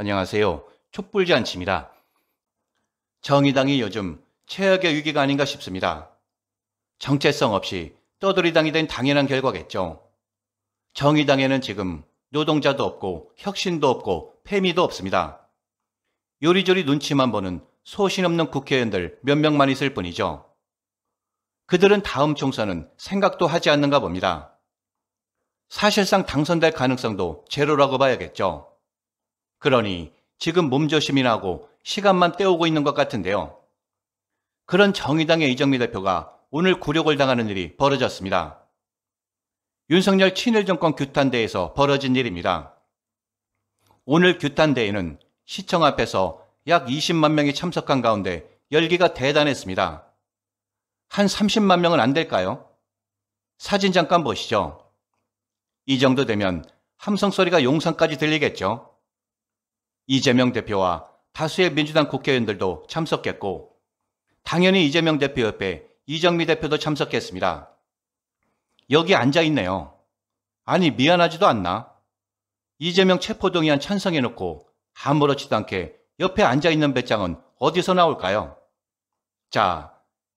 안녕하세요. 촛불잔치입니다. 정의당이 요즘 최악의 위기가 아닌가 싶습니다. 정체성 없이 떠돌이당이 된 당연한 결과겠죠. 정의당에는 지금 노동자도 없고 혁신도 없고 패미도 없습니다. 요리조리 눈치만 보는 소신 없는 국회의원들 몇 명만 있을 뿐이죠. 그들은 다음 총선은 생각도 하지 않는가 봅니다. 사실상 당선될 가능성도 제로라고 봐야겠죠. 그러니 지금 몸조심이라고 시간만 때우고 있는 것 같은데요. 그런 정의당의 이정미 대표가 오늘 굴욕을 당하는 일이 벌어졌습니다. 윤석열 친일 정권 규탄대에서 벌어진 일입니다. 오늘 규탄대에는 시청 앞에서 약 20만 명이 참석한 가운데 열기가 대단했습니다. 한 30만 명은 안 될까요? 사진 잠깐 보시죠. 이 정도 되면 함성 소리가 용산까지 들리겠죠? 이재명 대표와 다수의 민주당 국회의원들도 참석했고 당연히 이재명 대표 옆에 이정미 대표도 참석했습니다. 여기 앉아 있네요. 아니 미안하지도 않나? 이재명 체포동의안 찬성해놓고 아무렇지도 않게 옆에 앉아있는 배짱은 어디서 나올까요? 자,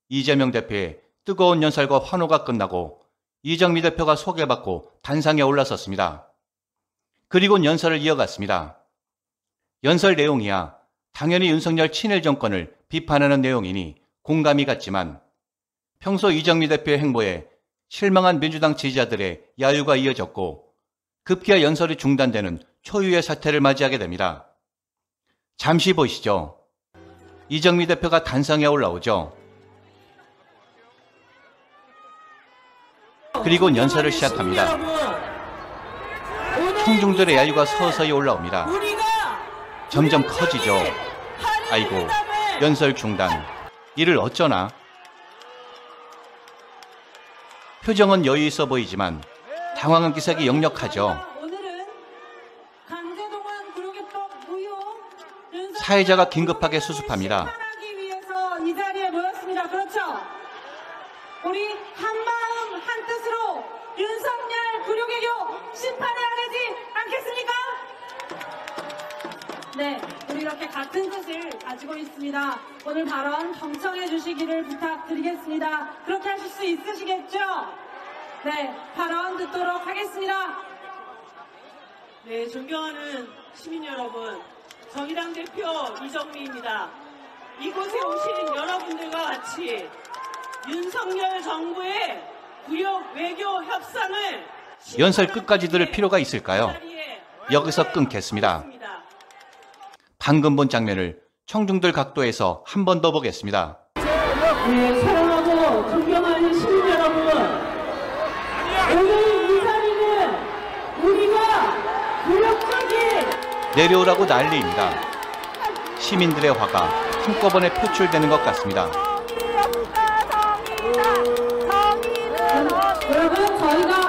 이재명 대표의 뜨거운 연설과 환호가 끝나고 이정미 대표가 소개받고 단상에 올라섰습니다. 그리고 연설을 이어갔습니다. 연설 내용이야 당연히 윤석열 친일 정권을 비판하는 내용이니 공감이 갔지만 평소 이정미 대표의 행보에 실망한 민주당 지지자들의 야유가 이어졌고 급기야 연설이 중단되는 초유의 사태를 맞이하게 됩니다. 잠시 보시죠. 이정미 대표가 단상에 올라오죠. 그리고 연설을 시작합니다. 총중들의 야유가 서서히 올라옵니다. 점점 커지죠. 아이고, 연설 중단. 이를 어쩌나? 표정은 여유 있어 보이지만 당황한 기색이 역력하죠. 사회자가 긴급하게 수습합니다. 우리 한 마음 한 뜻으로 윤석열 부류개교 심판해야 되지 않겠습니까? 네, 우리 이렇게 같은 뜻을 가지고 있습니다. 오늘 발언 경청해 주시기를 부탁드리겠습니다. 그렇게 하실 수 있으시겠죠? 네, 발언 듣도록 하겠습니다. 네, 존경하는 시민 여러분, 정의당 대표 이정미입니다. 이곳에 오신 여러분들과 같이 윤석열 정부의 구역 외교 협상을 연설 끝까지 들을 필요가 있을까요? 여기서 끊겠습니다. 방금 본 장면을 청중들 각도에서 한 번 더 보겠습니다. 네, 사랑하고 존경하는 시민 여러분, 오늘 이 자리는 우리가 무력적인 내려오라고 난리입니다. 시민들의 화가 한꺼번에 표출되는 것 같습니다.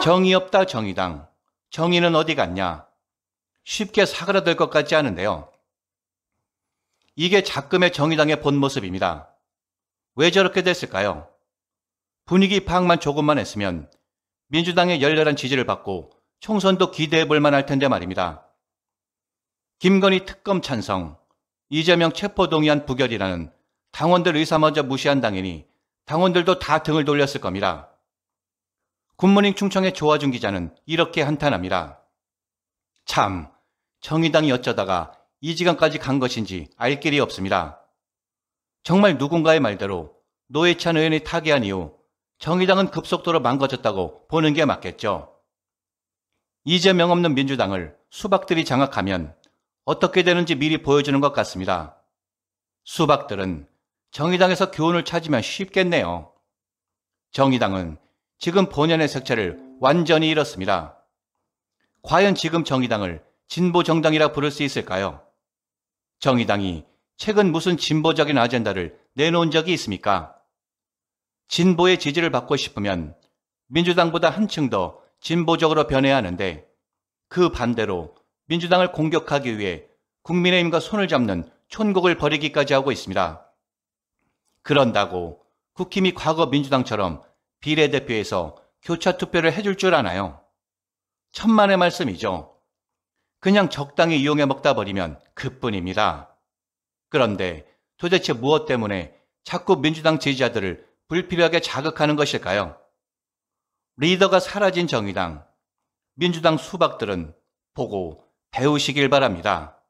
정의 없다 정의당. 정의는 어디 갔냐? 쉽게 사그라들 것 같지 않은데요. 이게 작금의 정의당의 본 모습입니다. 왜 저렇게 됐을까요? 분위기 파악만 조금만 했으면 민주당의 열렬한 지지를 받고 총선도 기대해 볼 만할 텐데 말입니다. 김건희 특검 찬성, 이재명 체포동의안 부결이라는 당원들 의사 먼저 무시한 당연히 당원들도 다 등을 돌렸을 겁니다. 굿모닝 충청의 조화준 기자는 이렇게 한탄합니다. 참, 정의당이 어쩌다가 이 지경까지 간 것인지 알 길이 없습니다. 정말 누군가의 말대로 노회찬 의원이 타계한 이후 정의당은 급속도로 망가졌다고 보는 게 맞겠죠. 이재명 없는 민주당을 수박들이 장악하면 어떻게 되는지 미리 보여주는 것 같습니다. 수박들은 정의당에서 교훈을 찾으면 쉽겠네요. 정의당은 지금 본연의 색채를 완전히 잃었습니다. 과연 지금 정의당을 진보 정당이라 부를 수 있을까요? 정의당이 최근 무슨 진보적인 아젠다를 내놓은 적이 있습니까? 진보의 지지를 받고 싶으면 민주당보다 한층 더 진보적으로 변해야 하는데 그 반대로 민주당을 공격하기 위해 국민의힘과 손을 잡는 촌국을 벌이기까지 하고 있습니다. 그런다고 국힘이 과거 민주당처럼 비례대표에서 교차 투표를 해줄 줄 아나요? 천만의 말씀이죠. 그냥 적당히 이용해 먹다 버리면 그뿐입니다. 그런데 도대체 무엇 때문에 자꾸 민주당 지지자들을 불필요하게 자극하는 것일까요? 리더가 사라진 정의당, 민주당 수박들은 보고 배우시길 바랍니다.